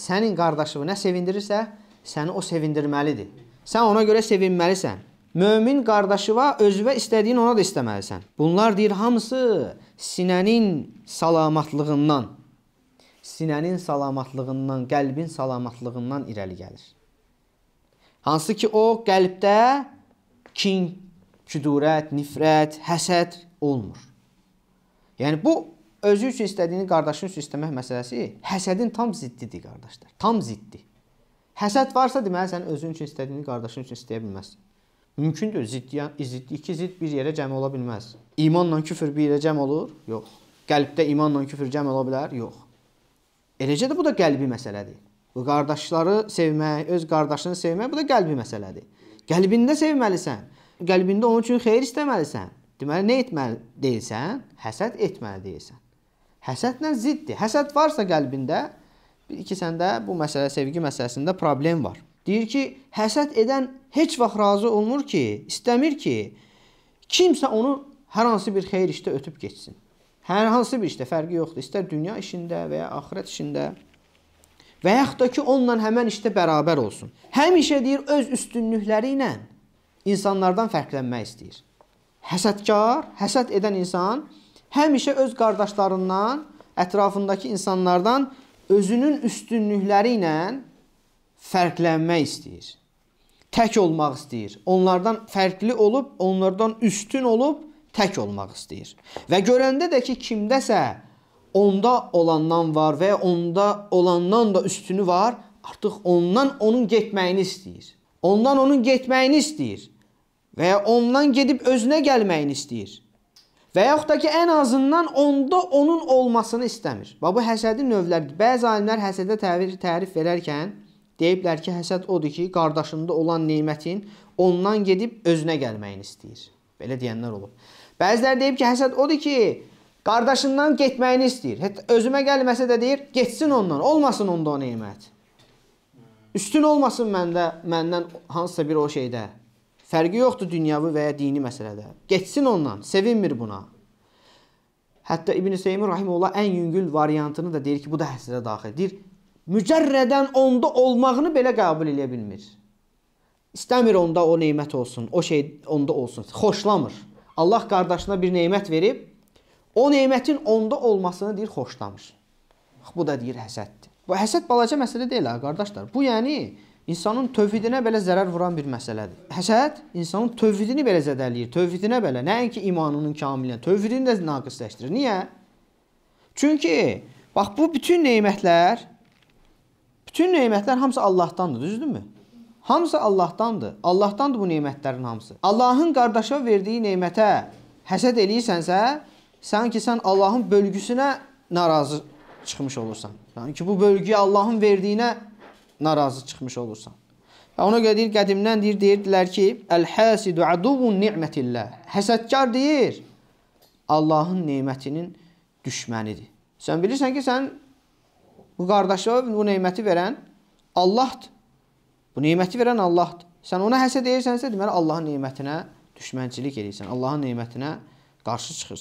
sənin qardaşını nə sevindirirsə, səni o sevindirməlidir. Sən ona görə sevinməlisən. Mömin qardaşıva özünə istədiyin ona da istəməlisən. Bunlar deyir hamısı sinənin salamatlığından, sinənin salamatlığından, qəlbin salamatlığından irəli gəlir. Hansı ki o qəlbdə kin, küdurət, nifrət, həsəd olmur. Yəni bu özü üçün istədiyini qardaşın üçün istəmək məsələsi həsədin tam ziddidir qardaşlar. Tam ziddi. Həsəd varsa deməli sən özün üçün istədiyini qardaşın üçün istəyə bilməzsən. Mümkündür ziddiyan, ziddi iki zidd bir yerə cəm ola bilməz. İmanla küfr bir yerə cəm olur? Yox. Qəlbdə imanla küfr cəm ola bilər? Yox. Eləcə də bu da qəlbi məsələdir. Bu qardaşları sevmək, öz qardaşını sevmək bu da qəlbi məsələdir. Qəlbində sevməlisən. Qəlbində onun üçün xeyir istəməlisən. Deməli nə etməli deyilsən? Həsəd etməli deyilsən həsədlə ziddir. Həsəd varsa qəlbində, bir iki səndə bu məsələ, sevgi məsələsində problem var. Deyir ki, həsəd edən heç vaxt razı olmur ki, istəmir ki, kimsə onu hər hansı bir xeyir işdə ötüb getsin. Hər hansı bir işdə fərqi yoxdur. İstər dünya işində və ya axirət işində və yaxud da ki, onunla həmən işdə bərabər olsun. Həmişə deyir, öz üstünlükləri ilə insanlardan fərqlənmək istəyir. Həsədkar, həsəd edən insan həmişə öz qardaşlarından, ətrafındakı insanlardan özünün üstünlükləri ilə fərqlənmək istəyir. Tək olmaq istəyir. Onlardan fərqli olub, onlardan üstün olub tək olmaq istəyir. Və görəndə də ki, kimdəsə onda olandan var və ya onda olandan da üstünü var, artıq ondan onun getməyini istəyir. Ondan onun getməyini istəyir və ya ondan gedib özünə gəlməyini istəyir. Və yaxud da ki, ən azından onda onun olmasını istəmir. Və bu həsədin növləridir. Bəzi alimlər həsədə tərif, tərif verərkən deyiblər ki, həsəd odur ki, qardaşında olan nemətin ondan gedib özünə gəlməyini istəyir. Belə deyənlər olub. Bəzilər deyib ki, həsəd odur ki, qardaşından getməyini istəyir. Hətta özümə gəlməsə də deyir, getsin ondan, olmasın onda o nemət. Üstün olmasın məndə, məndən hansısa bir o şeydə. Fərqi yoxdur dünyavi və ya dini məsələdə. Getsin ondan, sevinmir buna. Hətta İbn Seymur rahimehullah ən yüngül variantını da deyir ki, bu da həsrə daxil. Deyir, mücərrədən onda olmağını belə qəbul edə bilmir. İstəmir onda o nemət olsun, o şey onda olsun. Xoşlamır. Allah qardaşına bir nemət verib, o nemətin onda olmasını deyir xoşlamır. Bu da deyir həsəddir. Bu həsəd balaca məsələ deyil ha qardaşlar. Bu yəni insanın tövhidinə belə zərər vuran bir məsələdir. Həsəd insanın tövhidini belə zədələyir, tövhidinə belə, nəinki imanının kamilinə, tövhidini də naqisləşdirir. Niyə? Çünki bax bu bütün nemətlər bütün nemətlər hamısı Allahdandır, düzdürmü? Hamısı Allahdandır. Allahdandır bu nemətlərin hamısı. Allahın qardaşa verdiyi nemətə həsəd eləyirsənsə, sanki sən Allahın bölgüsünə narazı çıxmış olursan. Yəni ki, bu bölgüyə Allahın verdiyinə narazı çıxmış olursan. Və ona görə deyir, qədimdən deyir, deyirdilər ki, Əl-həsidu aduvun ni'mətillə. Həsədkar deyir, Allahın neymətinin düşmənidir. Sən bilirsən ki, sən bu qardaşa bu neyməti verən Allahdır. Bu neyməti verən Allahdır. Sən ona həsəd edirsənsə, deməli Allahın neymətinə düşmənçilik edirsən. Allahın neymətinə qarşı çıxırsan.